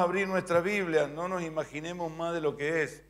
abrir nuestra Biblia, no nos imaginemos más de lo que es,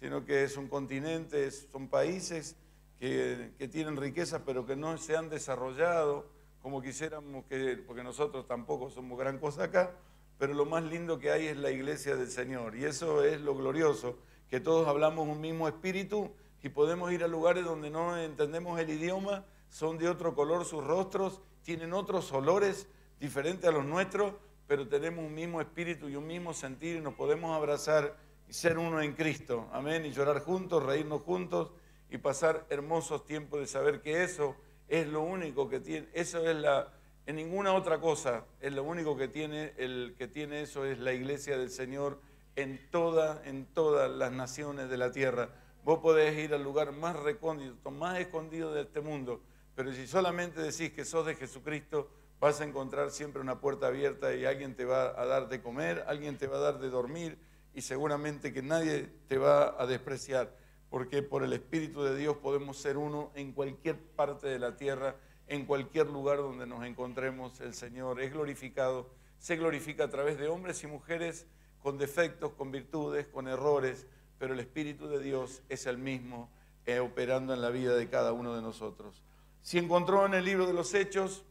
sino que es un continente, son países que, tienen riquezas, pero que no se han desarrollado como quisiéramos porque nosotros tampoco somos gran cosa acá, pero lo más lindo que hay es la iglesia del Señor. Y eso es lo glorioso, que todos hablamos un mismo espíritu y podemos ir a lugares donde no entendemos el idioma, son de otro color sus rostros, tienen otros olores diferentes a los nuestros, pero tenemos un mismo espíritu y un mismo sentir y nos podemos abrazar y ser uno en Cristo. Amén. Y llorar juntos, reírnos juntos y pasar hermosos tiempos de saber que eso es lo único que tiene, eso es la, en ninguna otra cosa, es lo único que tiene, el que tiene eso es la iglesia del Señor en toda, en todas las naciones de la tierra. Vos podés ir al lugar más recóndito, más escondido de este mundo, pero si solamente decís que sos de Jesucristo, Vas a encontrar siempre una puerta abierta y alguien te va a dar de comer, alguien te va a dar de dormir y seguramente que nadie te va a despreciar, porque por el Espíritu de Dios podemos ser uno en cualquier parte de la tierra, en cualquier lugar donde nos encontremos. El Señor es glorificado, se glorifica a través de hombres y mujeres con defectos, con virtudes, con errores, pero el Espíritu de Dios es el mismo eh, operando en la vida de cada uno de nosotros. Si encontró en el libro de los Hechos,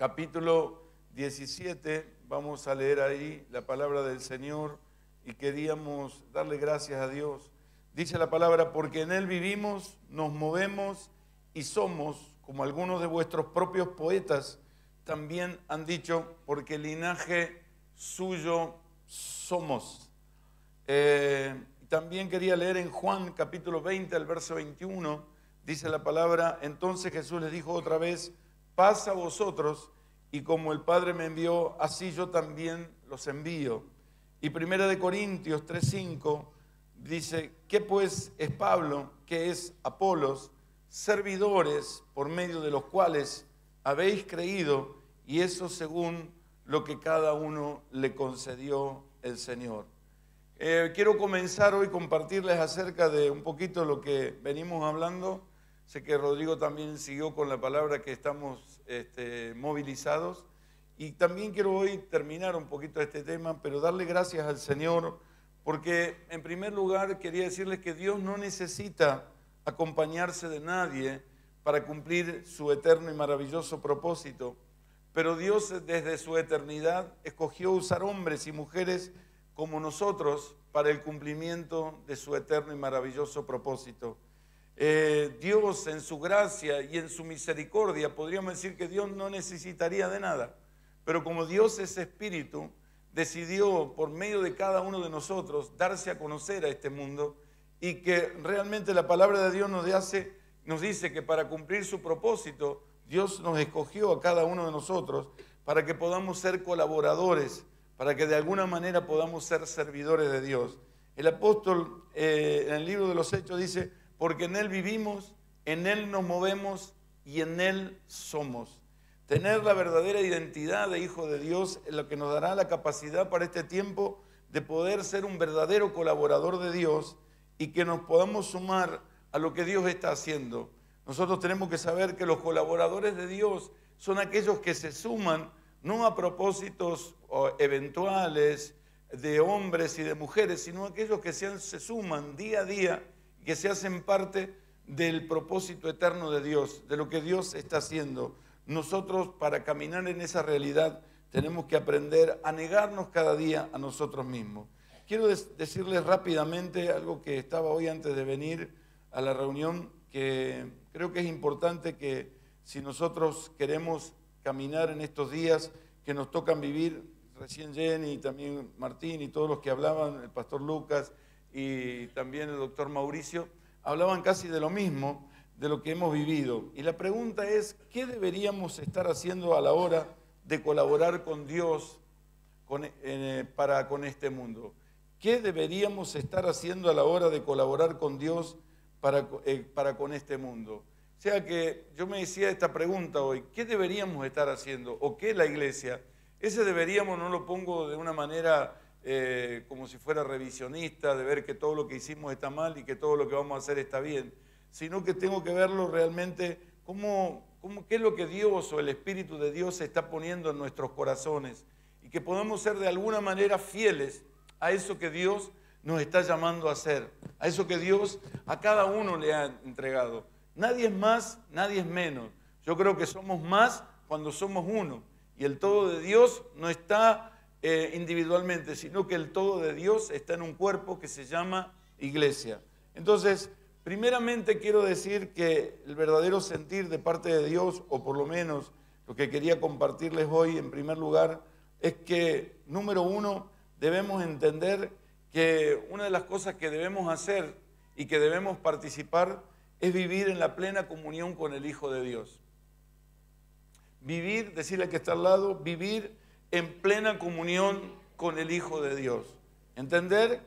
capítulo 17, vamos a leer ahí la palabra del Señor y queríamos darle gracias a Dios. Dice la palabra, porque en Él vivimos, nos movemos y somos, como algunos de vuestros propios poetas también han dicho, porque linaje suyo somos. Eh, también quería leer en Juan capítulo 20, al verso 21, dice la palabra, entonces Jesús les dijo otra vez, paz a vosotros y como el Padre me envió, así yo también los envío. Y Primera de Corintios 3:5 dice, ¿qué pues es Pablo, que es Apolos, servidores por medio de los cuales habéis creído y eso según lo que cada uno le concedió el Señor? Eh, quiero comenzar hoy compartirles acerca de un poquito lo que venimos hablando. Sé que Rodrigo también siguió con la palabra que estamos este, movilizados. Y también quiero hoy terminar un poquito este tema, pero darle gracias al Señor, porque en primer lugar quería decirles que Dios no necesita acompañarse de nadie para cumplir su eterno y maravilloso propósito, pero Dios desde su eternidad escogió usar hombres y mujeres como nosotros para el cumplimiento de su eterno y maravilloso propósito. Eh, Dios en su gracia y en su misericordia, podríamos decir que Dios no necesitaría de nada, pero como Dios es espíritu, decidió por medio de cada uno de nosotros darse a conocer a este mundo y que realmente la palabra de Dios nos, dice que para cumplir su propósito, Dios nos escogió a cada uno de nosotros para que podamos ser colaboradores, para que de alguna manera podamos ser servidores de Dios. El apóstol eh, en el libro de los Hechos dice, porque en Él vivimos, en Él nos movemos y en Él somos. Tener la verdadera identidad de hijo de Dios es lo que nos dará la capacidad para este tiempo de poder ser un verdadero colaborador de Dios y que nos podamos sumar a lo que Dios está haciendo. Nosotros tenemos que saber que los colaboradores de Dios son aquellos que se suman no a propósitos eventuales de hombres y de mujeres, sino aquellos que se suman día a día que se hacen parte del propósito eterno de Dios, de lo que Dios está haciendo. Nosotros para caminar en esa realidad tenemos que aprender a negarnos cada día a nosotros mismos. Quiero decirles rápidamente algo que estaba hoy antes de venir a la reunión, que creo que es importante que si nosotros queremos caminar en estos días que nos tocan vivir, recién Jenny y también Martín y todos los que hablaban, el pastor Lucas, y también el doctor Mauricio, hablaban casi de lo mismo, de lo que hemos vivido. Y la pregunta es, ¿qué deberíamos estar haciendo a la hora de colaborar con Dios eh, para con este mundo? ¿Qué deberíamos estar haciendo a la hora de colaborar con Dios para, eh, para con este mundo? O sea que yo me decía esta pregunta hoy, ¿qué deberíamos estar haciendo? ¿O qué la iglesia? Ese deberíamos no lo pongo de una manera eh, como si fuera revisionista, de ver que todo lo que hicimos está mal y que todo lo que vamos a hacer está bien, sino que tengo que verlo realmente como, qué es lo que Dios o el Espíritu de Dios está poniendo en nuestros corazones y que podamos ser de alguna manera fieles a eso que Dios nos está llamando a hacer, a eso que Dios a cada uno le ha entregado. Nadie es más, nadie es menos. Yo creo que somos más cuando somos uno. Y el todo de Dios no está eh, individualmente, sino que el todo de Dios está en un cuerpo que se llama iglesia. Entonces, primeramente quiero decir que el verdadero sentir de parte de Dios, o por lo menos lo que quería compartirles hoy en primer lugar, es que, número uno, debemos entender que una de las cosas que debemos hacer y que debemos participar es vivir en la plena comunión con el Hijo de Dios. Vivir, decirle que está al lado, vivir en plena comunión con el Hijo de Dios. Entender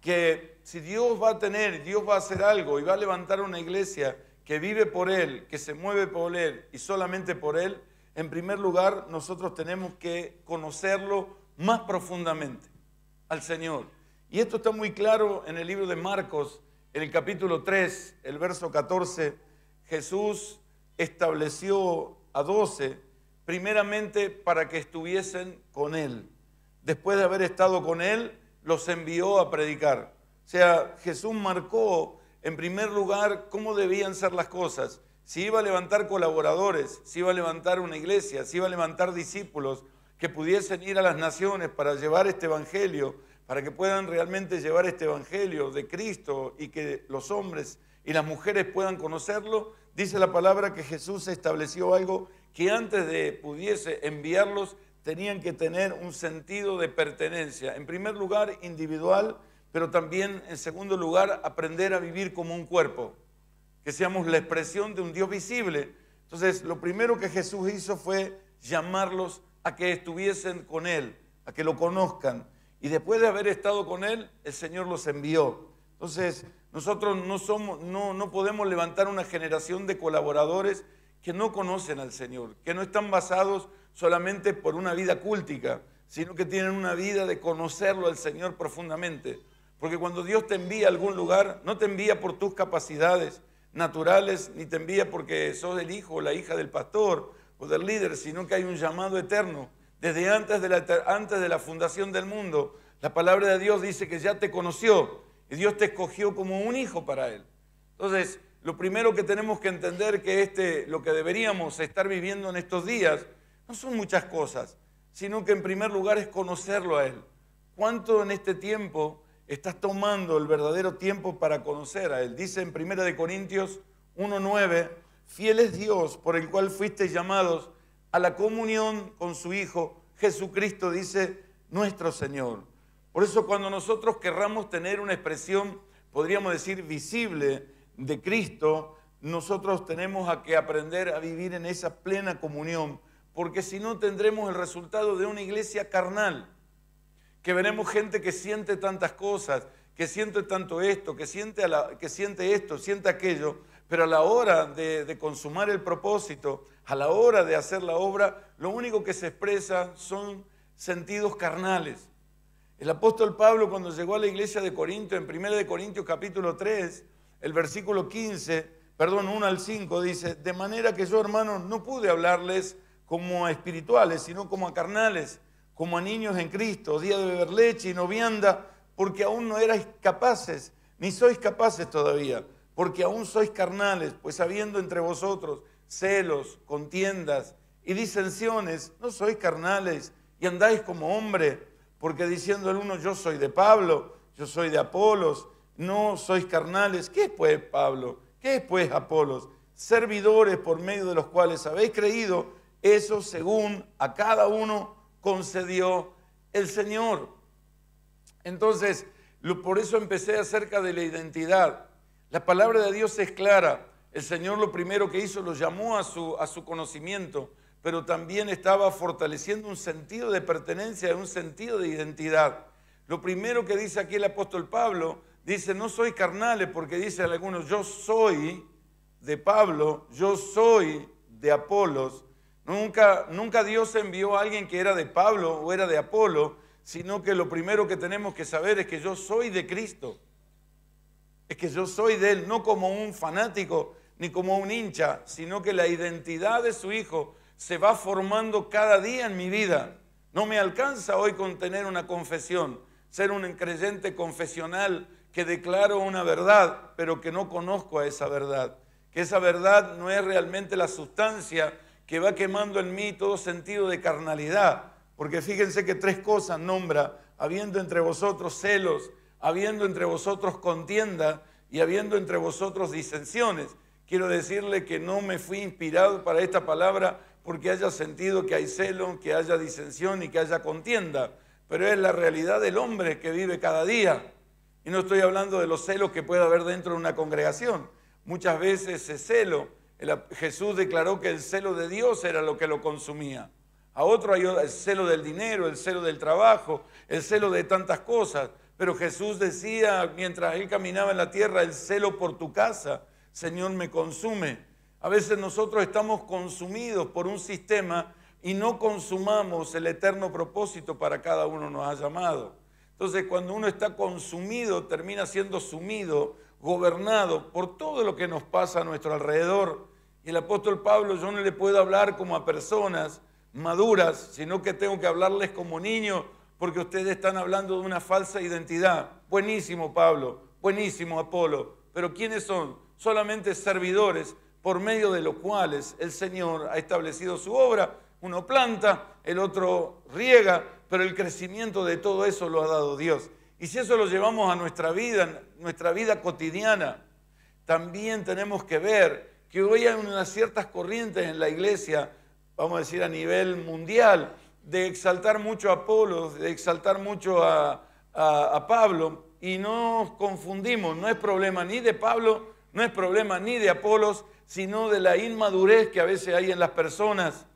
que si Dios va a tener, Dios va a hacer algo y va a levantar una iglesia que vive por Él, que se mueve por Él y solamente por Él, en primer lugar nosotros tenemos que conocerlo más profundamente al Señor. Y esto está muy claro en el libro de Marcos, en el capítulo 3, el verso 14, Jesús estableció a 12 primeramente para que estuviesen con Él. Después de haber estado con Él, los envió a predicar. O sea, Jesús marcó en primer lugar cómo debían ser las cosas. Si iba a levantar colaboradores, si iba a levantar una iglesia, si iba a levantar discípulos que pudiesen ir a las naciones para llevar este evangelio, para que puedan realmente llevar este evangelio de Cristo y que los hombres y las mujeres puedan conocerlo, dice la palabra que Jesús estableció algo que antes de pudiese enviarlos tenían que tener un sentido de pertenencia, en primer lugar individual, pero también en segundo lugar aprender a vivir como un cuerpo, que seamos la expresión de un Dios visible. Entonces, lo primero que Jesús hizo fue llamarlos a que estuviesen con Él, a que lo conozcan. Y después de haber estado con Él, el Señor los envió. Entonces, nosotros no, somos, no, no podemos levantar una generación de colaboradores que no conocen al Señor, que no están basados solamente por una vida cúltica, sino que tienen una vida de conocerlo al Señor profundamente. Porque cuando Dios te envía a algún lugar, no te envía por tus capacidades naturales, ni te envía porque sos el hijo o la hija del pastor o del líder, sino que hay un llamado eterno. Desde antes de la, antes de la fundación del mundo, la palabra de Dios dice que ya te conoció y Dios te escogió como un hijo para Él. Entonces, lo primero que tenemos que entender que este, lo que deberíamos estar viviendo en estos días no son muchas cosas, sino que en primer lugar es conocerlo a Él. ¿Cuánto en este tiempo estás tomando el verdadero tiempo para conocer a Él? Dice en 1 Corintios 1.9, fiel es Dios por el cual fuisteis llamados a la comunión con su Hijo Jesucristo, dice nuestro Señor. Por eso cuando nosotros querramos tener una expresión, podríamos decir, visible, de Cristo, nosotros tenemos a que aprender a vivir en esa plena comunión, porque si no tendremos el resultado de una iglesia carnal, que veremos gente que siente tantas cosas, que siente tanto esto, que siente, que siente esto, siente aquello, pero a la hora de, consumar el propósito, a la hora de hacer la obra, lo único que se expresa son sentidos carnales. El apóstol Pablo cuando llegó a la iglesia de Corinto, en 1 de Corintios capítulo 3, el versículo 15, perdón, 1 al 5 dice, de manera que yo, hermanos, no pude hablarles como a espirituales, sino como a carnales, como a niños en Cristo, día de beber leche y no porque aún no erais capaces, ni sois capaces todavía, porque aún sois carnales, pues habiendo entre vosotros celos, contiendas y disensiones, no sois carnales y andáis como hombre, porque diciendo el uno, yo soy de Pablo, yo soy de Apolos, no sois carnales. ¿Qué es pues Pablo? ¿Qué es pues Apolos? Servidores por medio de los cuales habéis creído, eso según a cada uno concedió el Señor. Entonces, por eso empecé acerca de la identidad. La palabra de Dios es clara. El Señor lo primero que hizo lo llamó a su, a su conocimiento, pero también estaba fortaleciendo un sentido de pertenencia, un sentido de identidad. Lo primero que dice aquí el apóstol Pablo Dice, no soy carnales porque dice algunos, yo soy de Pablo, yo soy de Apolos. Nunca, nunca Dios envió a alguien que era de Pablo o era de Apolo, sino que lo primero que tenemos que saber es que yo soy de Cristo. Es que yo soy de Él, no como un fanático ni como un hincha, sino que la identidad de su Hijo se va formando cada día en mi vida. No me alcanza hoy con tener una confesión, ser un creyente confesional que declaro una verdad, pero que no conozco a esa verdad, que esa verdad no es realmente la sustancia que va quemando en mí todo sentido de carnalidad. Porque fíjense que tres cosas nombra, habiendo entre vosotros celos, habiendo entre vosotros contienda y habiendo entre vosotros disensiones. Quiero decirle que no me fui inspirado para esta palabra porque haya sentido que hay celo, que haya disensión y que haya contienda, pero es la realidad del hombre que vive cada día. Y no estoy hablando de los celos que puede haber dentro de una congregación. Muchas veces ese celo, Jesús declaró que el celo de Dios era lo que lo consumía. A otro hay el celo del dinero, el celo del trabajo, el celo de tantas cosas. Pero Jesús decía mientras él caminaba en la tierra, el celo por tu casa, Señor, me consume. A veces nosotros estamos consumidos por un sistema y no consumamos el eterno propósito para cada uno nos ha llamado. Entonces, cuando uno está consumido, termina siendo sumido, gobernado por todo lo que nos pasa a nuestro alrededor. Y el apóstol Pablo, yo no le puedo hablar como a personas maduras, sino que tengo que hablarles como niños, porque ustedes están hablando de una falsa identidad. Buenísimo, Pablo, buenísimo, Apolo, pero ¿quiénes son? Solamente servidores por medio de los cuales el Señor ha establecido su obra. Uno planta, el otro riega, pero el crecimiento de todo eso lo ha dado Dios. Y si eso lo llevamos a nuestra vida, nuestra vida cotidiana, también tenemos que ver que hoy hay unas ciertas corrientes en la iglesia, vamos a decir a nivel mundial, de exaltar mucho a Apolo, de exaltar mucho a, Pablo, y nos confundimos, no es problema ni de Pablo, no es problema ni de Apolos, sino de la inmadurez que a veces hay en las personas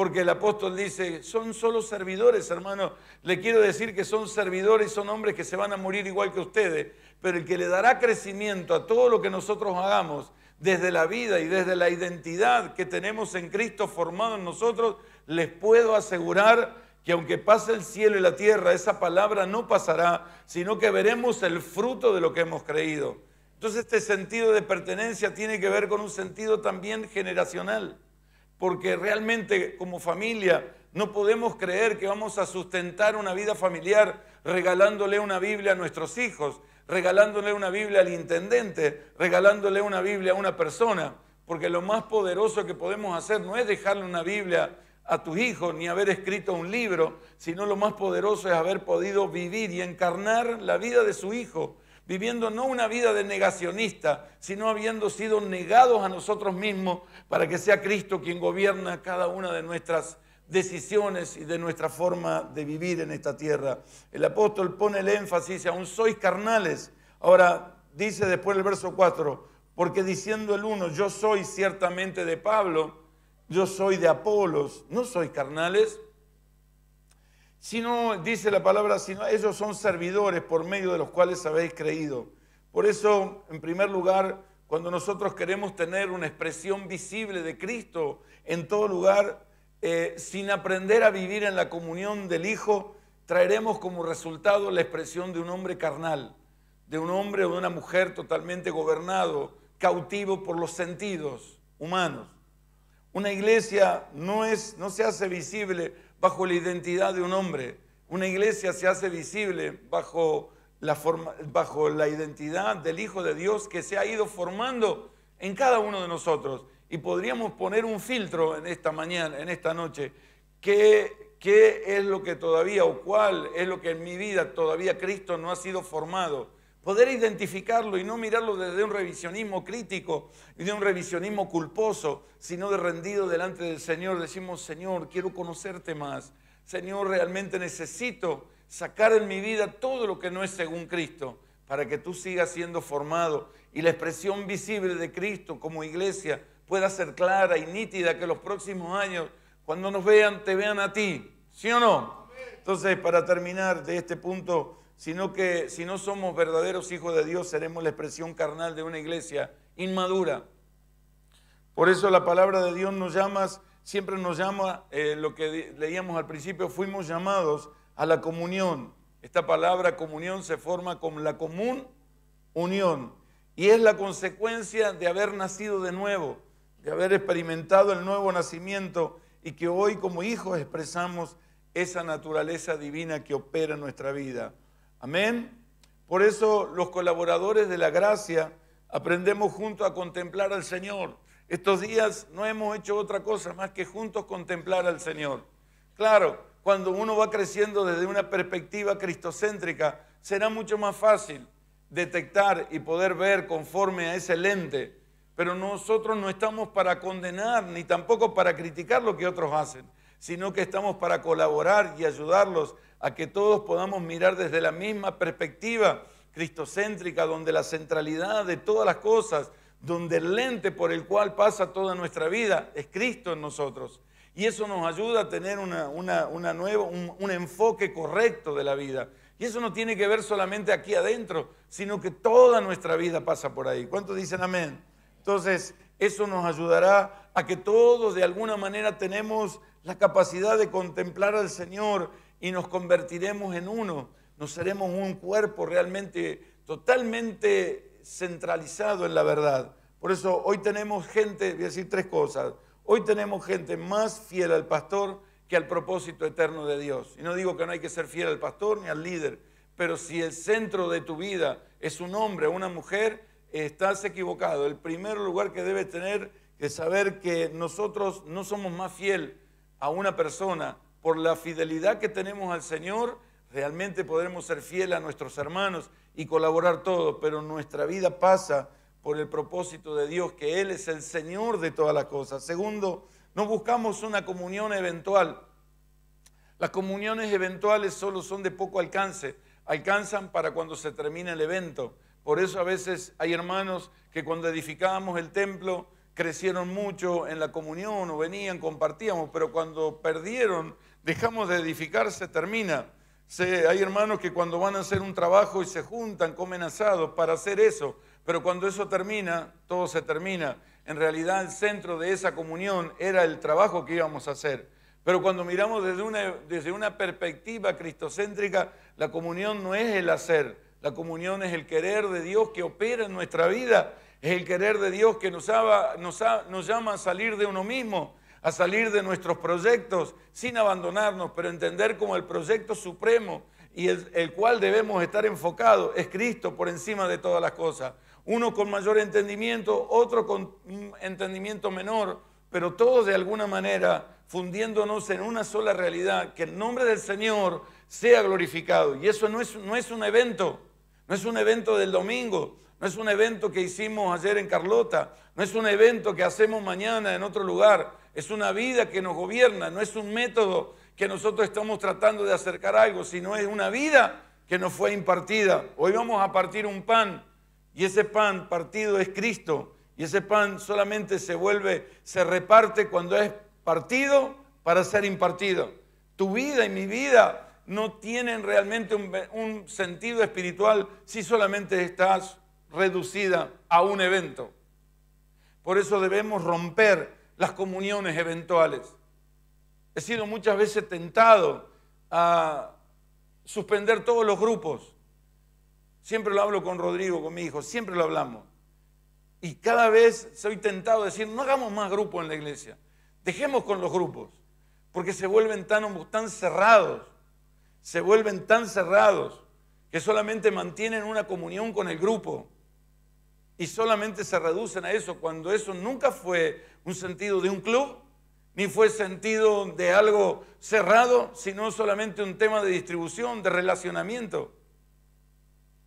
porque el apóstol dice, son solo servidores, hermano. Le quiero decir que son servidores, son hombres que se van a morir igual que ustedes, pero el que le dará crecimiento a todo lo que nosotros hagamos, desde la vida y desde la identidad que tenemos en Cristo formado en nosotros, les puedo asegurar que aunque pase el cielo y la tierra, esa palabra no pasará, sino que veremos el fruto de lo que hemos creído. Entonces este sentido de pertenencia tiene que ver con un sentido también generacional porque realmente como familia no podemos creer que vamos a sustentar una vida familiar regalándole una Biblia a nuestros hijos, regalándole una Biblia al intendente, regalándole una Biblia a una persona, porque lo más poderoso que podemos hacer no es dejarle una Biblia a tus hijos ni haber escrito un libro, sino lo más poderoso es haber podido vivir y encarnar la vida de su hijo viviendo no una vida de negacionista, sino habiendo sido negados a nosotros mismos para que sea Cristo quien gobierna cada una de nuestras decisiones y de nuestra forma de vivir en esta tierra. El apóstol pone el énfasis, aún sois carnales. Ahora dice después el verso 4, porque diciendo el uno, yo soy ciertamente de Pablo, yo soy de Apolos, no soy carnales no, dice la palabra, sino ellos son servidores por medio de los cuales habéis creído. Por eso, en primer lugar, cuando nosotros queremos tener una expresión visible de Cristo en todo lugar, eh, sin aprender a vivir en la comunión del Hijo, traeremos como resultado la expresión de un hombre carnal, de un hombre o de una mujer totalmente gobernado, cautivo por los sentidos humanos. Una iglesia no, es, no se hace visible bajo la identidad de un hombre. Una iglesia se hace visible bajo la, bajo la identidad del Hijo de Dios que se ha ido formando en cada uno de nosotros. Y podríamos poner un filtro en esta mañana, en esta noche, qué es lo que todavía o cuál es lo que en mi vida todavía Cristo no ha sido formado poder identificarlo y no mirarlo desde un revisionismo crítico y de un revisionismo culposo, sino de rendido delante del Señor. Decimos, Señor, quiero conocerte más. Señor, realmente necesito sacar en mi vida todo lo que no es según Cristo para que tú sigas siendo formado y la expresión visible de Cristo como iglesia pueda ser clara y nítida, que los próximos años, cuando nos vean, te vean a ti. ¿Sí o no? Entonces, para terminar de este punto sino que si no somos verdaderos hijos de Dios, seremos la expresión carnal de una iglesia inmadura. Por eso la palabra de Dios nos llama, siempre nos llama, eh, lo que leíamos al principio, fuimos llamados a la comunión. Esta palabra comunión se forma con la común unión y es la consecuencia de haber nacido de nuevo, de haber experimentado el nuevo nacimiento y que hoy como hijos expresamos esa naturaleza divina que opera en nuestra vida. Amén. Por eso los colaboradores de la gracia aprendemos juntos a contemplar al Señor. Estos días no hemos hecho otra cosa más que juntos contemplar al Señor. Claro, cuando uno va creciendo desde una perspectiva cristocéntrica, será mucho más fácil detectar y poder ver conforme a ese lente. Pero nosotros no estamos para condenar ni tampoco para criticar lo que otros hacen, sino que estamos para colaborar y ayudarlos a que todos podamos mirar desde la misma perspectiva cristocéntrica, donde la centralidad de todas las cosas, donde el lente por el cual pasa toda nuestra vida es Cristo en nosotros. Y eso nos ayuda a tener una, un, un enfoque correcto de la vida. Y eso no tiene que ver solamente aquí adentro, sino que toda nuestra vida pasa por ahí. ¿Cuántos dicen amén? Entonces, eso nos ayudará a que todos de alguna manera tenemos la capacidad de contemplar al Señor y nos convertiremos en uno, nos seremos un cuerpo realmente totalmente centralizado en la verdad. Por eso hoy tenemos gente, voy a decir tres cosas, hoy tenemos gente más fiel al pastor que al propósito eterno de Dios. Y no digo que no hay que ser fiel al pastor ni al líder, pero si el centro de tu vida es un hombre o una mujer, estás equivocado. El primer lugar que debes tener es saber que nosotros no somos más fiel a una persona por la fidelidad que tenemos al Señor, realmente podremos ser fieles a nuestros hermanos y colaborar todos, pero nuestra vida pasa por el propósito de Dios, que Él es el Señor de todas las cosas. Segundo, no buscamos una comunión eventual. Las comuniones eventuales solo son de poco alcance, alcanzan para cuando se termina el evento. Por eso a veces hay hermanos que cuando edificábamos el templo crecieron mucho en la comunión o venían, compartíamos, pero cuando perdieron dejamos de edificar, se termina. hay hermanos que cuando van a hacer un trabajo y se juntan, comen asado para hacer eso, pero cuando eso termina, todo se termina. En realidad el centro de esa comunión era el trabajo que íbamos a hacer. Pero cuando miramos desde una, desde una perspectiva cristocéntrica, la comunión no es el hacer, la comunión es el querer de Dios que opera en nuestra vida, es el querer de Dios que nos, nos llama a salir de uno mismo, a salir de nuestros proyectos sin abandonarnos, pero entender como el proyecto supremo y el, cual debemos estar enfocados es Cristo por encima de todas las cosas. Uno con mayor entendimiento, otro con entendimiento menor, pero todos de alguna manera fundiéndonos en una sola realidad, que el nombre del Señor sea glorificado. Y eso no es, no es un evento, no es un evento del domingo, no es un evento que hicimos ayer en Carlota, no es un evento que hacemos mañana en otro lugar, es una vida que nos gobierna, no es un método que nosotros estamos tratando de acercar algo, sino es una vida que nos fue impartida. Hoy vamos a partir un pan y ese pan partido es Cristo y ese pan solamente se vuelve, se reparte cuando es partido para ser impartido. Tu vida y mi vida no tienen realmente un, sentido espiritual si solamente estás reducida a un evento. Por eso debemos romper las comuniones eventuales. He sido muchas veces tentado a suspender todos los grupos. Siempre lo hablo con Rodrigo, con mi hijo, siempre lo hablamos. Y cada vez soy tentado a decir, no hagamos más grupos en la iglesia, dejemos con los grupos, porque se vuelven tan, tan cerrados, se vuelven tan cerrados que solamente mantienen una comunión con el grupo y solamente se reducen a eso, cuando eso nunca fue un sentido de un club, ni fue sentido de algo cerrado, sino solamente un tema de distribución, de relacionamiento,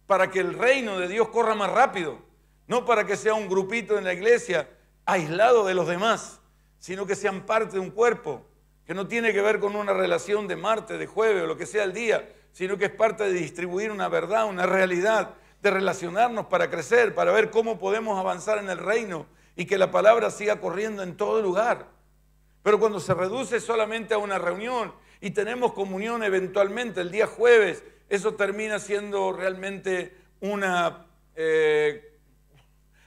para que el reino de Dios corra más rápido, no para que sea un grupito en la iglesia aislado de los demás, sino que sean parte de un cuerpo, que no tiene que ver con una relación de martes, de jueves o lo que sea el día, sino que es parte de distribuir una verdad, una realidad, de relacionarnos para crecer, para ver cómo podemos avanzar en el reino y que la palabra siga corriendo en todo lugar. Pero cuando se reduce solamente a una reunión y tenemos comunión eventualmente el día jueves, eso termina siendo realmente una... Eh,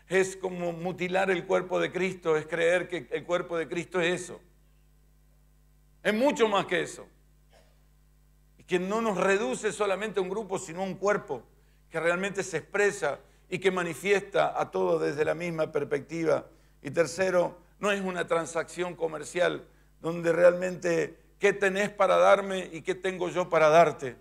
es como mutilar el cuerpo de Cristo, es creer que el cuerpo de Cristo es eso. Es mucho más que eso. que no nos reduce solamente a un grupo, sino a un cuerpo que realmente se expresa y que manifiesta a todos desde la misma perspectiva. Y tercero, no es una transacción comercial donde realmente qué tenés para darme y qué tengo yo para darte.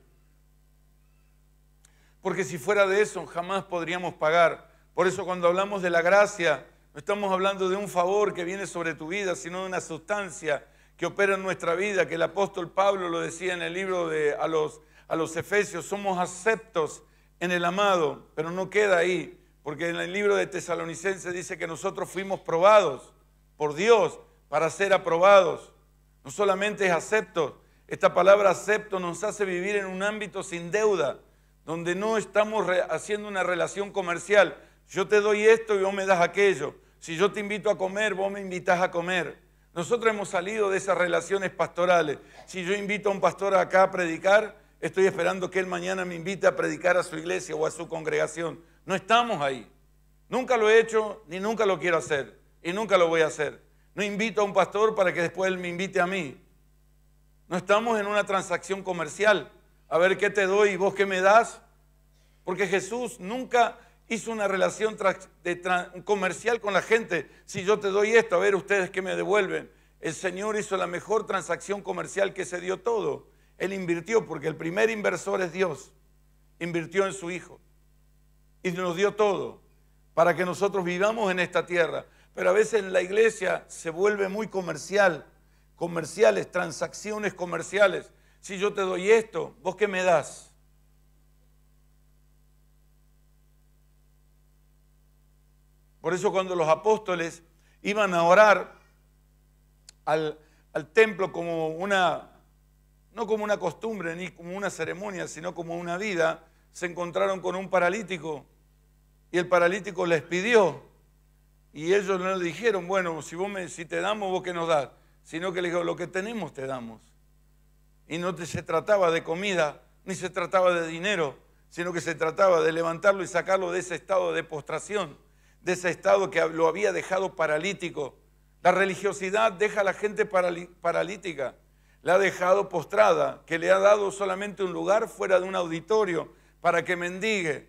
Porque si fuera de eso jamás podríamos pagar. Por eso cuando hablamos de la gracia, no estamos hablando de un favor que viene sobre tu vida, sino de una sustancia que opera en nuestra vida, que el apóstol Pablo lo decía en el libro de, a, los, a los Efesios, somos aceptos en el amado, pero no queda ahí, porque en el libro de Tesalonicense dice que nosotros fuimos probados por Dios para ser aprobados. No solamente es acepto, esta palabra acepto nos hace vivir en un ámbito sin deuda, donde no estamos haciendo una relación comercial. Yo te doy esto y vos me das aquello. Si yo te invito a comer, vos me invitas a comer. Nosotros hemos salido de esas relaciones pastorales. Si yo invito a un pastor acá a predicar, Estoy esperando que él mañana me invite a predicar a su iglesia o a su congregación. No estamos ahí. Nunca lo he hecho ni nunca lo quiero hacer. Y nunca lo voy a hacer. No invito a un pastor para que después él me invite a mí. No estamos en una transacción comercial. A ver qué te doy y vos qué me das. Porque Jesús nunca hizo una relación comercial con la gente. Si yo te doy esto, a ver ustedes qué me devuelven. El Señor hizo la mejor transacción comercial que se dio todo. Él invirtió porque el primer inversor es Dios. Invirtió en su Hijo. Y nos dio todo para que nosotros vivamos en esta tierra. Pero a veces en la iglesia se vuelve muy comercial. Comerciales, transacciones comerciales. Si yo te doy esto, ¿vos qué me das? Por eso cuando los apóstoles iban a orar al templo como una no como una costumbre ni como una ceremonia, sino como una vida, se encontraron con un paralítico y el paralítico les pidió. Y ellos no le dijeron, bueno, si, vos si te damos, vos qué nos das, sino que le dijo, lo que tenemos te damos. Y no se trataba de comida, ni se trataba de dinero, sino que se trataba de levantarlo y sacarlo de ese estado de postración, de ese estado que lo había dejado paralítico. La religiosidad deja a la gente paralítica la ha dejado postrada, que le ha dado solamente un lugar fuera de un auditorio para que mendigue.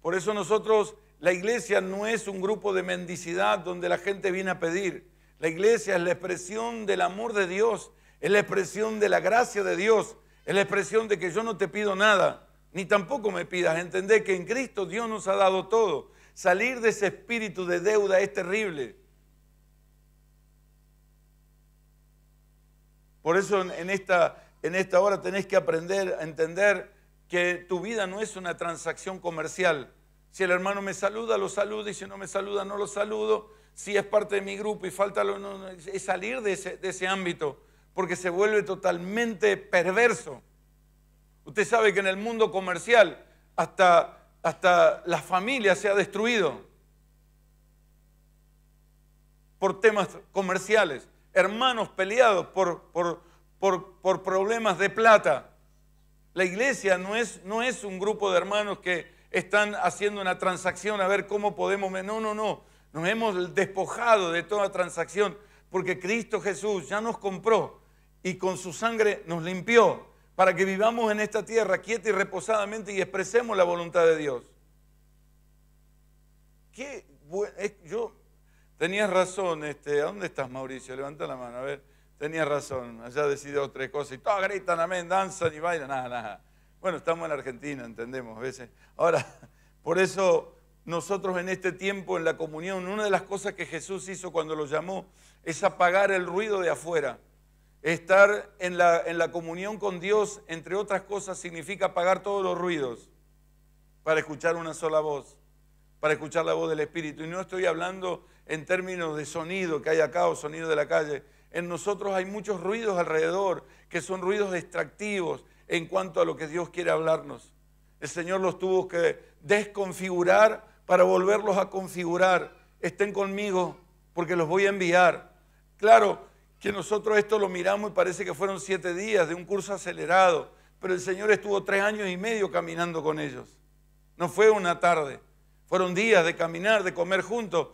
Por eso nosotros, la iglesia no es un grupo de mendicidad donde la gente viene a pedir. La iglesia es la expresión del amor de Dios, es la expresión de la gracia de Dios, es la expresión de que yo no te pido nada, ni tampoco me pidas. Entender que en Cristo Dios nos ha dado todo. Salir de ese espíritu de deuda es terrible. Por eso en esta, en esta hora tenés que aprender a entender que tu vida no es una transacción comercial. Si el hermano me saluda, lo saludo, y si no me saluda, no lo saludo. Si es parte de mi grupo y falta, lo, es salir de ese, ámbito, porque se vuelve totalmente perverso. Usted sabe que en el mundo comercial hasta, hasta la familia se ha destruido por temas comerciales hermanos peleados por, por, problemas de plata. La iglesia no es, no es un grupo de hermanos que están haciendo una transacción a ver cómo podemos... No, no, no. Nos hemos despojado de toda transacción porque Cristo Jesús ya nos compró y con su sangre nos limpió para que vivamos en esta tierra quieta y reposadamente y expresemos la voluntad de Dios. ¿Qué? Yo Tenías razón, este, ¿a dónde estás Mauricio? Levanta la mano, a ver. Tenías razón, allá decidió tres cosas y todos gritan, amén, danzan y bailan, nada, nada. Bueno, estamos en Argentina, entendemos a veces. Ahora, por eso nosotros en este tiempo, en la comunión, una de las cosas que Jesús hizo cuando lo llamó es apagar el ruido de afuera. Estar en la, en la comunión con Dios, entre otras cosas, significa apagar todos los ruidos para escuchar una sola voz, para escuchar la voz del Espíritu. Y no estoy hablando en términos de sonido que hay acá o sonido de la calle. En nosotros hay muchos ruidos alrededor que son ruidos extractivos en cuanto a lo que Dios quiere hablarnos. El Señor los tuvo que desconfigurar para volverlos a configurar. Estén conmigo porque los voy a enviar. Claro que nosotros esto lo miramos y parece que fueron siete días de un curso acelerado, pero el Señor estuvo tres años y medio caminando con ellos. No fue una tarde, fueron días de caminar, de comer juntos.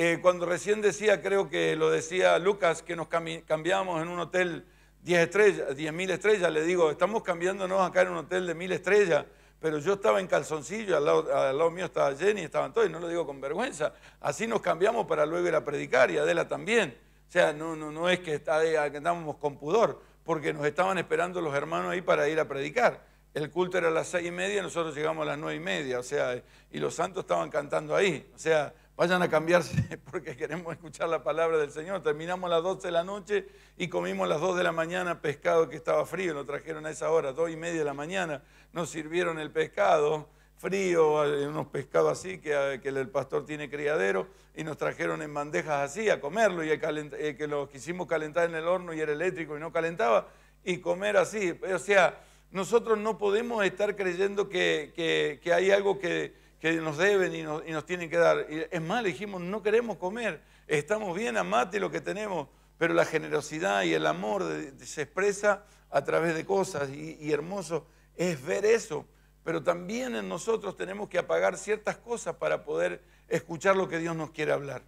Eh, cuando recién decía, creo que lo decía Lucas, que nos cambiamos en un hotel 10 estrellas, estrellas, le digo, estamos cambiándonos acá en un hotel de mil estrellas, pero yo estaba en calzoncillo, al lado, mío estaba Jenny, estaban todos, y no lo digo con vergüenza. Así nos cambiamos para luego ir a predicar, y Adela también. O sea, no, no, no es que estábamos eh, con pudor, porque nos estaban esperando los hermanos ahí para ir a predicar el culto era a las seis y media, nosotros llegamos a las nueve y media, o sea, y los santos estaban cantando ahí, o sea, vayan a cambiarse porque queremos escuchar la palabra del Señor. Terminamos a las doce de la noche y comimos a las dos de la mañana pescado que estaba frío, lo trajeron a esa hora, dos y media de la mañana, nos sirvieron el pescado frío, eh, unos pescados así eh, que, el pastor tiene criadero, y nos trajeron en bandejas así a comerlo, y eh, que los quisimos calentar en el horno y era eléctrico y no calentaba, y comer así, o sea, nosotros no podemos estar creyendo que, hay algo que, nos deben y nos, y tienen que dar. es más, dijimos, no queremos comer, estamos bien, amate lo que tenemos, pero la generosidad y el amor se expresa a través de cosas y, y, hermoso es ver eso, pero también en nosotros tenemos que apagar ciertas cosas para poder escuchar lo que Dios nos quiere hablar.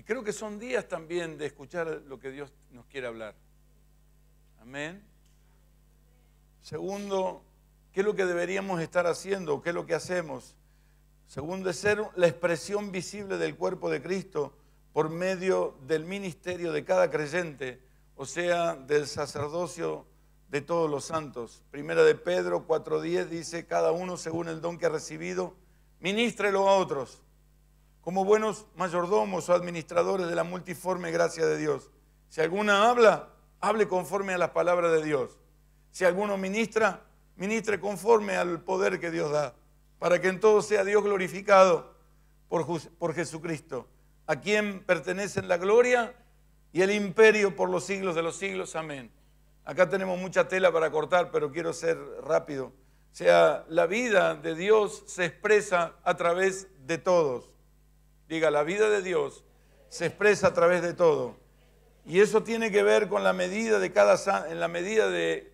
Y creo que son días también de escuchar lo que Dios nos quiere hablar. Amén. Segundo, ¿qué es lo que deberíamos estar haciendo? ¿Qué es lo que hacemos? Segundo es ser la expresión visible del cuerpo de Cristo por medio del ministerio de cada creyente, o sea, del sacerdocio de todos los santos. Primera de Pedro 4.10 dice, cada uno según el don que ha recibido, ministrelo a otros como buenos mayordomos o administradores de la multiforme gracia de Dios. Si alguna habla, hable conforme a las palabras de Dios. Si alguno ministra, ministre conforme al poder que Dios da, para que en todo sea Dios glorificado por, Jesucristo, a quien pertenecen la gloria y el imperio por los siglos de los siglos. Amén. Acá tenemos mucha tela para cortar, pero quiero ser rápido. O sea, la vida de Dios se expresa a través de todos. Diga, la vida de Dios se expresa a través de todo. Y eso tiene que ver con la medida de cada en la medida de,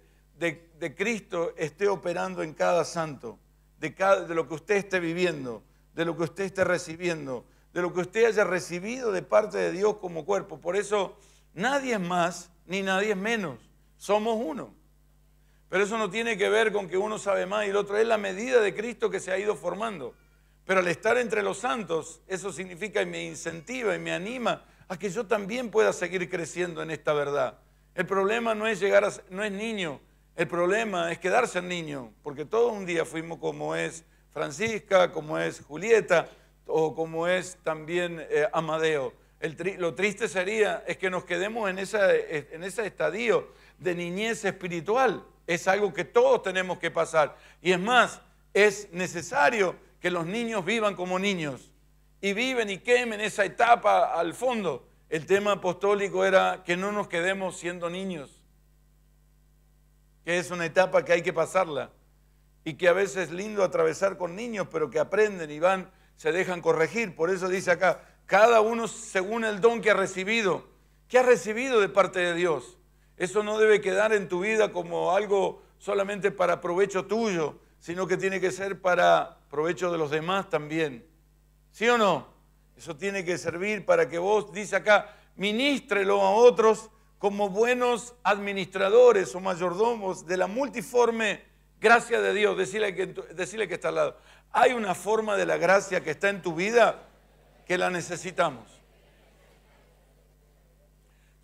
Cristo esté operando en cada santo, de, de lo que usted esté viviendo, de lo que usted esté recibiendo, de lo que usted haya recibido de parte de Dios como cuerpo. Por eso nadie es más ni nadie es menos. Somos uno. Pero eso no tiene que ver con que uno sabe más y el otro. Es la medida de Cristo que se ha ido formando. Pero al estar entre los santos, eso significa y me incentiva y me anima a que yo también pueda seguir creciendo en esta verdad. El problema no es llegar a, no es niño, el problema es quedarse en niño, porque todo un día fuimos como es Francisca, como es Julieta o como es también eh, Amadeo. lo triste sería es que nos quedemos en, esa, eh, en ese estadio de niñez espiritual. Es algo que todos tenemos que pasar. Y es más, es necesario que los niños vivan como niños y viven y quemen esa etapa al fondo. El tema apostólico era que no nos quedemos siendo niños, que es una etapa que hay que pasarla y que a veces es lindo atravesar con niños, pero que aprenden y van, se dejan corregir. Por eso dice acá, cada uno según el don que ha recibido. ¿Qué ha recibido de parte de Dios? Eso no debe quedar en tu vida como algo solamente para provecho tuyo, sino que tiene que ser para provecho de los demás también. ¿Sí o no? Eso tiene que servir para que vos, dice acá, ministrelo a otros como buenos administradores o mayordomos de la multiforme gracia de Dios. Decirle que, que está al lado. Hay una forma de la gracia que está en tu vida que la necesitamos.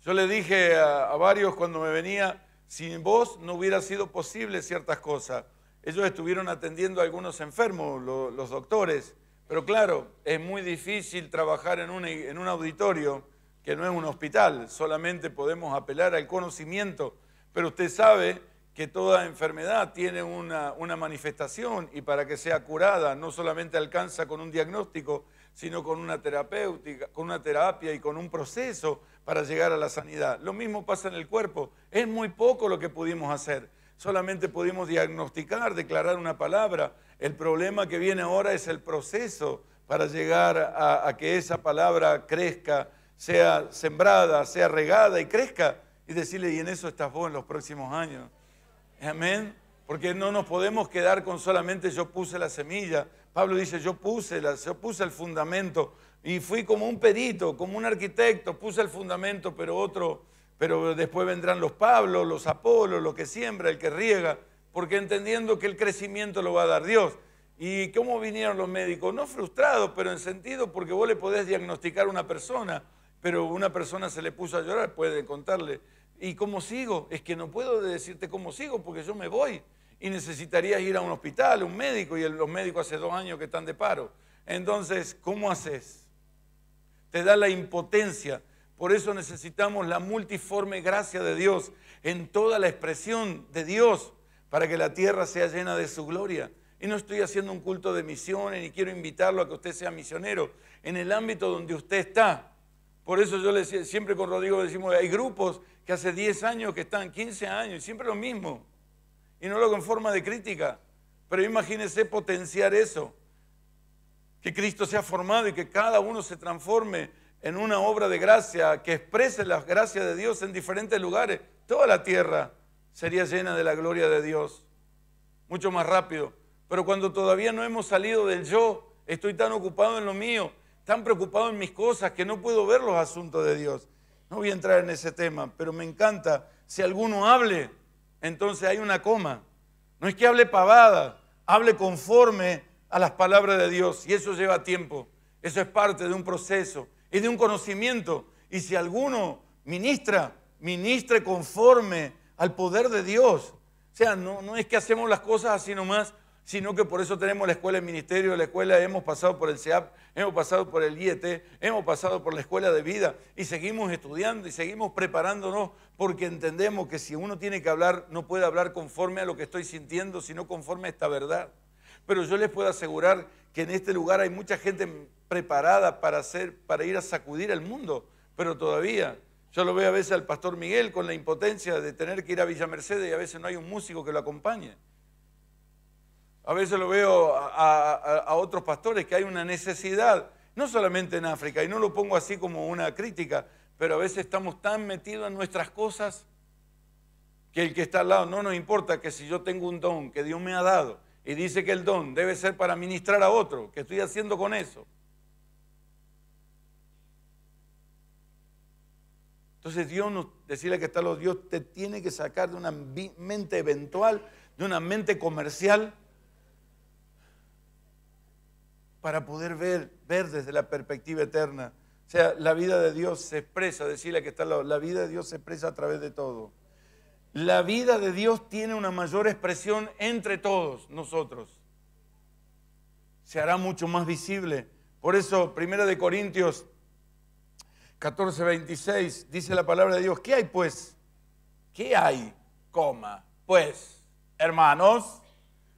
Yo le dije a varios cuando me venía, sin vos no hubiera sido posible ciertas cosas. Ellos estuvieron atendiendo a algunos enfermos, los doctores, pero claro, es muy difícil trabajar en un, auditorio que no es un hospital, solamente podemos apelar al conocimiento, pero usted sabe que toda enfermedad tiene una, una, manifestación y para que sea curada no solamente alcanza con un diagnóstico, sino con una terapéutica, con una terapia y con un proceso para llegar a la sanidad. Lo mismo pasa en el cuerpo. Es muy poco lo que pudimos hacer solamente pudimos diagnosticar, declarar una palabra. El problema que viene ahora es el proceso para llegar a, que esa palabra crezca, sea sembrada, sea regada y crezca. Y decirle, y en eso estás vos en los próximos años. Amén. Porque no nos podemos quedar con solamente yo puse la semilla. Pablo dice, yo puse, la, yo puse el fundamento. Y fui como un perito, como un arquitecto, puse el fundamento, pero otro pero después vendrán los Pablos, los Apolos, los que siembra, el que riega, porque entendiendo que el crecimiento lo va a dar Dios. ¿Y cómo vinieron los médicos? No frustrados, pero en sentido porque vos le podés diagnosticar a una persona, pero una persona se le puso a llorar, puede contarle. ¿Y cómo sigo? Es que no puedo decirte cómo sigo porque yo me voy y necesitarías ir a un hospital, un médico, y los médicos hace dos años que están de paro. Entonces, ¿cómo haces? Te da la impotencia por eso necesitamos la multiforme gracia de Dios en toda la expresión de Dios para que la tierra sea llena de su gloria. Y no estoy haciendo un culto de misiones ni quiero invitarlo a que usted sea misionero en el ámbito donde usted está. Por eso yo le, siempre con Rodrigo le decimos, hay grupos que hace 10 años que están, 15 años, y siempre lo mismo. Y no lo hago en forma de crítica, pero imagínese potenciar eso. Que Cristo sea formado y que cada uno se transforme en una obra de gracia que exprese las gracias de Dios en diferentes lugares, toda la tierra sería llena de la gloria de Dios, mucho más rápido. Pero cuando todavía no hemos salido del yo, estoy tan ocupado en lo mío, tan preocupado en mis cosas que no puedo ver los asuntos de Dios. No voy a entrar en ese tema, pero me encanta. Si alguno hable, entonces hay una coma. No es que hable pavada, hable conforme a las palabras de Dios. Y eso lleva tiempo. Eso es parte de un proceso y de un conocimiento. Y si alguno ministra, ministre conforme al poder de Dios. O sea, no, no es que hacemos las cosas así nomás, sino que por eso tenemos la escuela de ministerio, la escuela hemos pasado por el CEAP, hemos pasado por el IET, hemos pasado por la escuela de vida y seguimos estudiando y seguimos preparándonos porque entendemos que si uno tiene que hablar, no puede hablar conforme a lo que estoy sintiendo, sino conforme a esta verdad. Pero yo les puedo asegurar que en este lugar hay mucha gente preparada para, para ir a sacudir al mundo, pero todavía yo lo veo a veces al pastor Miguel con la impotencia de tener que ir a Villa Mercedes y a veces no hay un músico que lo acompañe. A veces lo veo a otros pastores que hay una necesidad, no solamente en África, y no lo pongo así como una crítica, pero a veces estamos tan metidos en nuestras cosas que el que está al lado no nos importa que si yo tengo un don que Dios me ha dado y dice que el don debe ser para ministrar a otro. ¿Qué estoy haciendo con eso? Entonces Dios nos, decirle que está los Dios te tiene que sacar de una mente eventual, de una mente comercial, para poder ver, ver desde la perspectiva eterna. O sea, la vida de Dios se expresa, decirle que está la vida de Dios se expresa a través de todo la vida de Dios tiene una mayor expresión entre todos nosotros. Se hará mucho más visible. Por eso, 1 Corintios 14, 26, dice la palabra de Dios, ¿qué hay pues? ¿Qué hay? Coma. Pues, hermanos,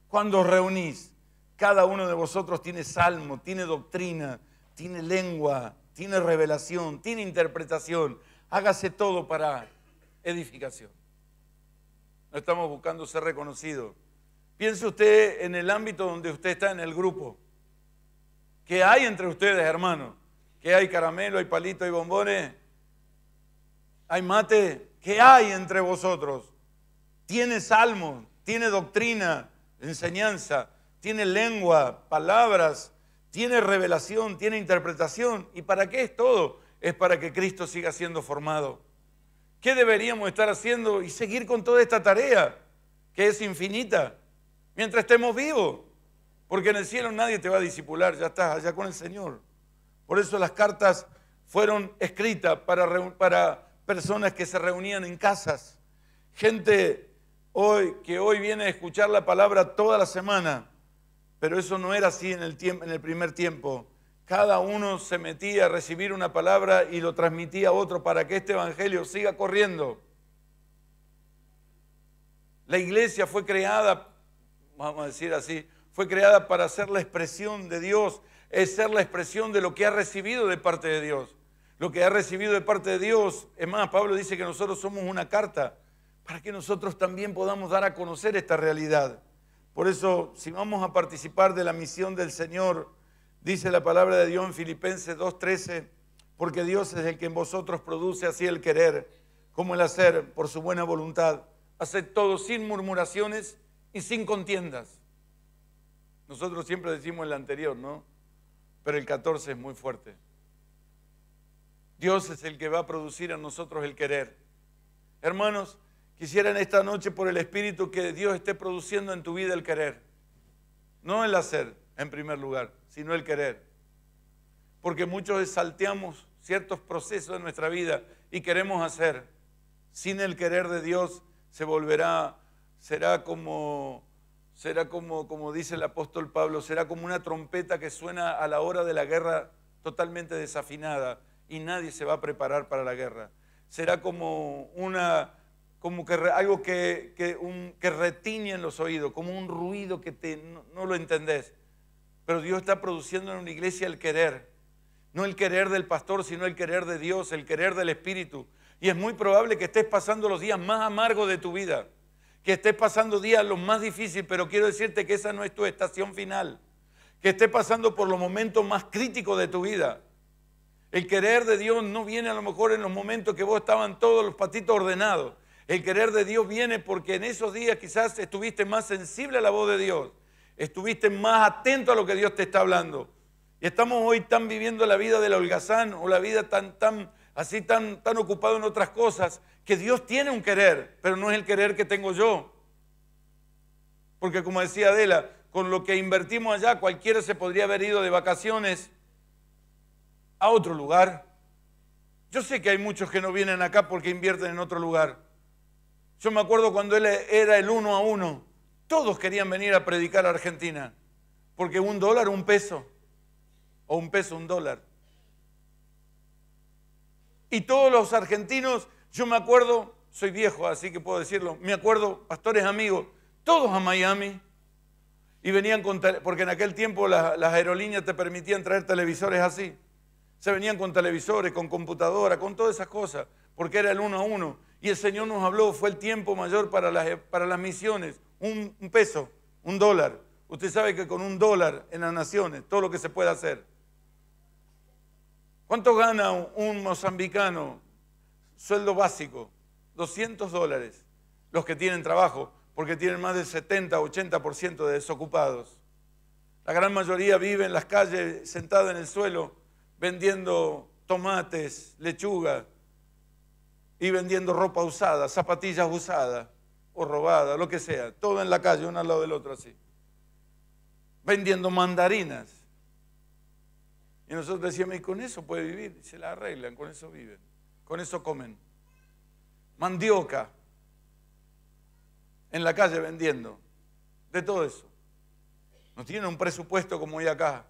cuando reunís, cada uno de vosotros tiene salmo, tiene doctrina, tiene lengua, tiene revelación, tiene interpretación. Hágase todo para edificación. No estamos buscando ser reconocidos. Piense usted en el ámbito donde usted está en el grupo. ¿Qué hay entre ustedes, hermano? ¿Qué hay caramelo, hay palito, hay bombones? ¿Hay mate? ¿Qué hay entre vosotros? Tiene salmos, tiene doctrina, enseñanza, tiene lengua, palabras, tiene revelación, tiene interpretación. ¿Y para qué es todo? Es para que Cristo siga siendo formado. ¿Qué deberíamos estar haciendo y seguir con toda esta tarea que es infinita mientras estemos vivos? Porque en el cielo nadie te va a disipular, ya estás allá con el Señor. Por eso las cartas fueron escritas para, personas que se reunían en casas, gente hoy, que hoy viene a escuchar la palabra toda la semana, pero eso no era así en el primer tiempo cada uno se metía a recibir una palabra y lo transmitía a otro para que este evangelio siga corriendo. La iglesia fue creada, vamos a decir así, fue creada para ser la expresión de Dios, es ser la expresión de lo que ha recibido de parte de Dios. Lo que ha recibido de parte de Dios, es más, Pablo dice que nosotros somos una carta para que nosotros también podamos dar a conocer esta realidad. Por eso, si vamos a participar de la misión del Señor, Dice la palabra de Dios en Filipenses 2.13, porque Dios es el que en vosotros produce así el querer como el hacer por su buena voluntad. Hace todo sin murmuraciones y sin contiendas. Nosotros siempre decimos el anterior, ¿no? Pero el 14 es muy fuerte. Dios es el que va a producir en nosotros el querer. Hermanos, Quisiera en esta noche por el Espíritu que Dios esté produciendo en tu vida el querer, no el hacer en primer lugar sino el querer. Porque muchos salteamos ciertos procesos en nuestra vida y queremos hacer. Sin el querer de Dios se volverá, será como, será como, como dice el apóstol Pablo, será como una trompeta que suena a la hora de la guerra totalmente desafinada y nadie se va a preparar para la guerra. Será como una como que algo que, un, retiñe en los oídos, como un ruido que te, no, no lo entendés. Pero Dios está produciendo en una iglesia el querer. No el querer del pastor, sino el querer de Dios, el querer del Espíritu. Y es muy probable que estés pasando los días más amargos de tu vida, que estés pasando días los más difíciles, pero quiero decirte que esa no es tu estación final, que estés pasando por los momentos más críticos de tu vida. El querer de Dios no viene a lo mejor en los momentos que vos estaban todos los patitos ordenados. El querer de Dios viene porque en esos días quizás estuviste más sensible a la voz de Dios estuviste más atento a lo que Dios te está hablando. Y estamos hoy tan viviendo la vida del holgazán o la vida tan, tan, así tan, tan ocupado en otras cosas, que Dios tiene un querer, pero no es el querer que tengo yo. Porque como decía Adela, con lo que invertimos allá, cualquiera se podría haber ido de vacaciones a otro lugar. Yo sé que hay muchos que no vienen acá porque invierten en otro lugar. Yo me acuerdo cuando él era el uno a uno. Todos querían venir a predicar a Argentina, porque un dólar, un peso, o un peso, un dólar. Y todos los argentinos, yo me acuerdo, soy viejo, así que puedo decirlo, me acuerdo, pastores amigos, todos a Miami, y venían con, porque en aquel tiempo las, aerolíneas te permitían traer televisores así. Se venían con televisores, con computadora, con todas esas cosas, porque era el uno a uno. Y el Señor nos habló, fue el tiempo mayor para las, para las misiones un, peso, un dólar. Usted sabe que con un dólar en las naciones, todo lo que se puede hacer. ¿Cuánto gana un mozambicano? Sueldo básico, 200 dólares, los que tienen trabajo, porque tienen más del 70, 80% de desocupados. La gran mayoría vive en las calles, sentada en el suelo, vendiendo tomates, lechuga y vendiendo ropa usada, zapatillas usadas o robada, lo que sea, todo en la calle, uno al lado del otro así, vendiendo mandarinas. Y nosotros decíamos, y con eso puede vivir, se la arreglan, con eso viven, con eso comen. Mandioca, en la calle vendiendo, de todo eso. No tiene un presupuesto como hoy acá.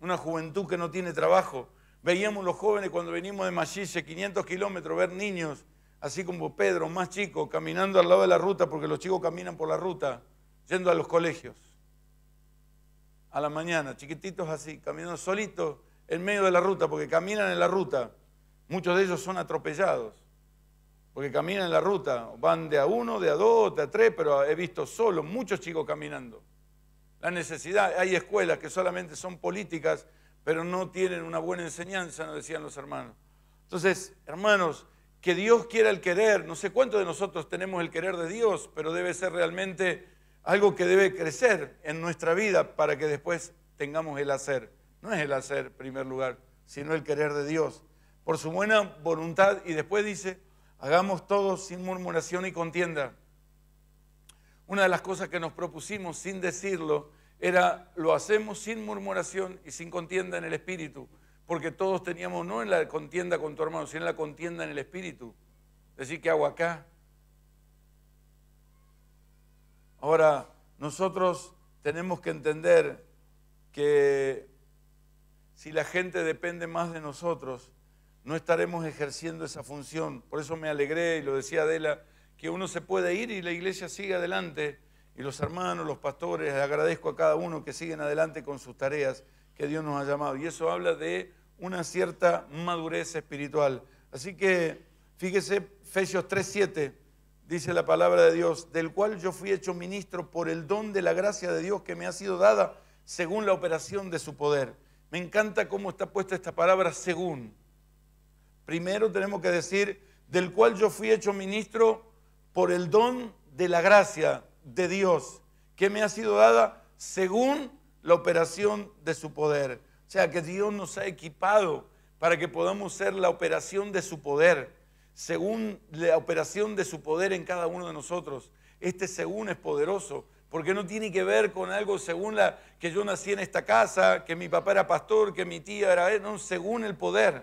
Una juventud que no tiene trabajo. Veíamos los jóvenes cuando venimos de Machiche, 500 kilómetros, ver niños así como Pedro, más chico, caminando al lado de la ruta, porque los chicos caminan por la ruta, yendo a los colegios, a la mañana, chiquititos así, caminando solitos en medio de la ruta, porque caminan en la ruta. Muchos de ellos son atropellados, porque caminan en la ruta, van de a uno, de a dos, de a tres, pero he visto solo muchos chicos caminando. La necesidad, hay escuelas que solamente son políticas, pero no tienen una buena enseñanza, nos decían los hermanos. Entonces, hermanos, que Dios quiera el querer. No sé cuántos de nosotros tenemos el querer de Dios, pero debe ser realmente algo que debe crecer en nuestra vida para que después tengamos el hacer. No es el hacer, en primer lugar, sino el querer de Dios. Por su buena voluntad, y después dice, hagamos todo sin murmuración y contienda. Una de las cosas que nos propusimos sin decirlo era, lo hacemos sin murmuración y sin contienda en el Espíritu porque todos teníamos, no en la contienda con tu hermano, sino en la contienda en el espíritu. Decir, ¿qué hago acá? Ahora, nosotros tenemos que entender que si la gente depende más de nosotros, no estaremos ejerciendo esa función. Por eso me alegré, y lo decía Adela, que uno se puede ir y la iglesia sigue adelante, y los hermanos, los pastores, agradezco a cada uno que siguen adelante con sus tareas, que Dios nos ha llamado. Y eso habla de una cierta madurez espiritual. Así que fíjese, Efesios 3:7 dice la palabra de Dios, del cual yo fui hecho ministro por el don de la gracia de Dios que me ha sido dada según la operación de su poder. Me encanta cómo está puesta esta palabra según. Primero tenemos que decir, del cual yo fui hecho ministro por el don de la gracia de Dios que me ha sido dada según la operación de su poder. O sea, que Dios nos ha equipado para que podamos ser la operación de su poder, según la operación de su poder en cada uno de nosotros. Este según es poderoso, porque no tiene que ver con algo según la que yo nací en esta casa, que mi papá era pastor, que mi tía era, no, según el poder.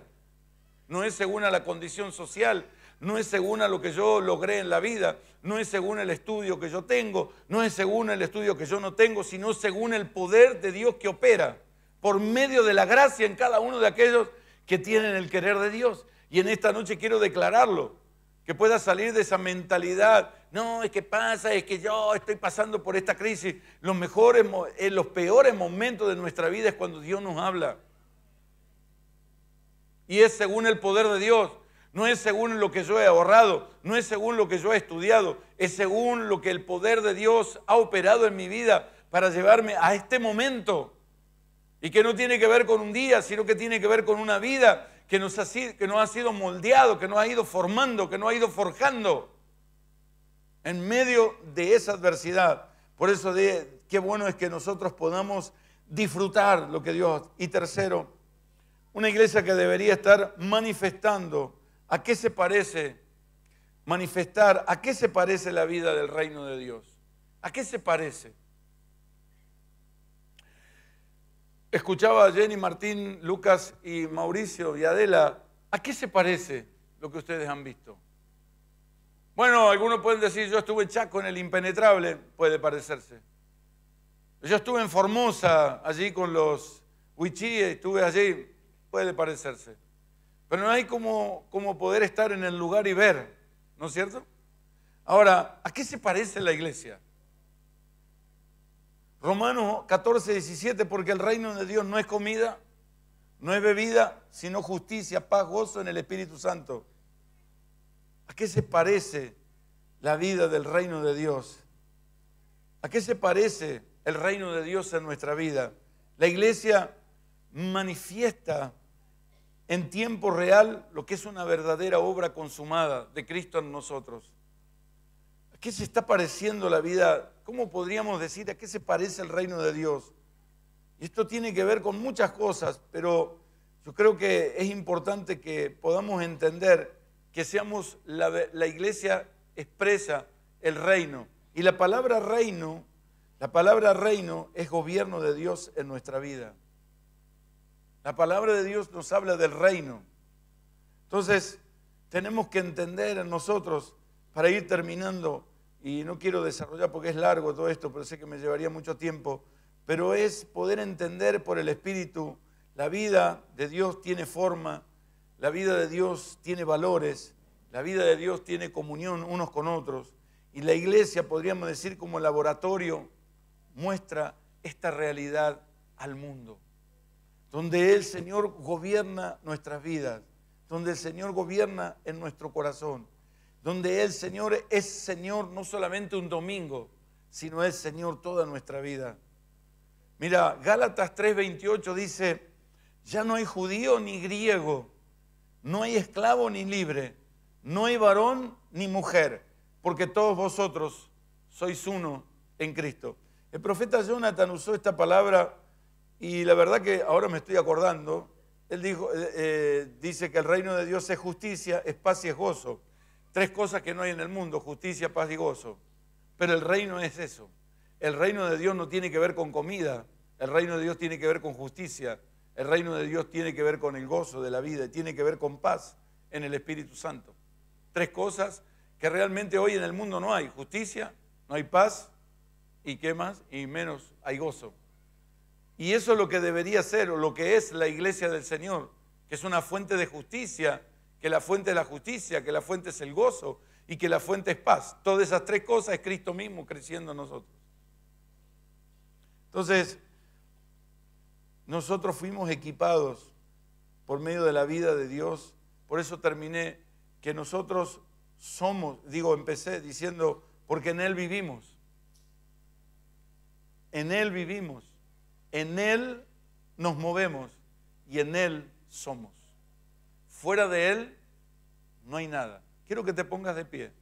No es según la condición social, no es según a lo que yo logré en la vida, no es según el estudio que yo tengo, no es según el estudio que yo no tengo, sino según el poder de Dios que opera por medio de la gracia en cada uno de aquellos que tienen el querer de Dios. Y en esta noche quiero declararlo, que pueda salir de esa mentalidad, no, es que pasa, es que yo estoy pasando por esta crisis. Los mejores, eh, los peores momentos de nuestra vida es cuando Dios nos habla. Y es según el poder de Dios. No es según lo que yo he ahorrado, no es según lo que yo he estudiado, es según lo que el poder de Dios ha operado en mi vida para llevarme a este momento. Y que no tiene que ver con un día, sino que tiene que ver con una vida que nos ha sido, ha sido moldeado, que nos ha ido formando, que no ha ido forjando en medio de esa adversidad. Por eso qué bueno es que nosotros podamos disfrutar lo que Dios. Y tercero, una iglesia que debería estar manifestando ¿A qué se parece manifestar? ¿A qué se parece la vida del reino de Dios? ¿A qué se parece? Escuchaba a Jenny, Martín, Lucas y Mauricio y Adela. ¿A qué se parece lo que ustedes han visto? Bueno, algunos pueden decir, yo estuve en Chaco en el impenetrable, puede parecerse. Yo estuve en Formosa, allí con los huichíes, estuve allí, puede parecerse. Pero no hay como, poder estar en el lugar y ver, ¿no es cierto? Ahora, ¿a qué se parece la iglesia? Romanos 14, 17, porque el reino de Dios no es comida, no es bebida, sino justicia, paz, gozo en el Espíritu Santo. ¿A qué se parece la vida del reino de Dios? ¿A qué se parece el reino de Dios en nuestra vida? La iglesia manifiesta en tiempo real lo que es una verdadera obra consumada de Cristo en nosotros. ¿A qué se está pareciendo la vida? ¿Cómo podríamos decir a qué se parece el reino de Dios? Y esto tiene que ver con muchas cosas, pero yo creo que es importante que podamos entender que seamos la, la iglesia expresa el reino. Y la palabra reino, la palabra reino es gobierno de Dios en nuestra vida. La palabra de Dios nos habla del reino. Entonces, tenemos que entender en nosotros, para ir terminando, y no quiero desarrollar porque es largo todo esto, pero sé que me llevaría mucho tiempo, pero es poder entender por el Espíritu, la vida de Dios tiene forma, la vida de Dios tiene valores, la vida de Dios tiene comunión unos con otros, y la iglesia, podríamos decir, como laboratorio, muestra esta realidad al mundo donde el Señor gobierna nuestras vidas, donde el Señor gobierna en nuestro corazón, donde el Señor es Señor no solamente un domingo, sino es Señor toda nuestra vida. Mira, Gálatas 3:28 dice, ya no hay judío ni griego, no hay esclavo ni libre, no hay varón ni mujer, porque todos vosotros sois uno en Cristo. El profeta Jonathan usó esta palabra y la verdad que ahora me estoy acordando, él dijo, eh, eh, dice que el reino de Dios es justicia, es paz y es gozo. Tres cosas que no hay en el mundo, justicia, paz y gozo. Pero el reino es eso. El reino de Dios no tiene que ver con comida, el reino de Dios tiene que ver con justicia, el reino de Dios tiene que ver con el gozo de la vida, tiene que ver con paz en el Espíritu Santo. Tres cosas que realmente hoy en el mundo no hay. Justicia, no hay paz y qué más, y menos hay gozo. Y eso es lo que debería ser, o lo que es la iglesia del Señor, que es una fuente de justicia, que la fuente es la justicia, que la fuente es el gozo y que la fuente es paz. Todas esas tres cosas es Cristo mismo creciendo en nosotros. Entonces, nosotros fuimos equipados por medio de la vida de Dios. Por eso terminé que nosotros somos, digo, empecé diciendo, porque en Él vivimos. En Él vivimos. En Él nos movemos y en Él somos. Fuera de Él no hay nada. Quiero que te pongas de pie.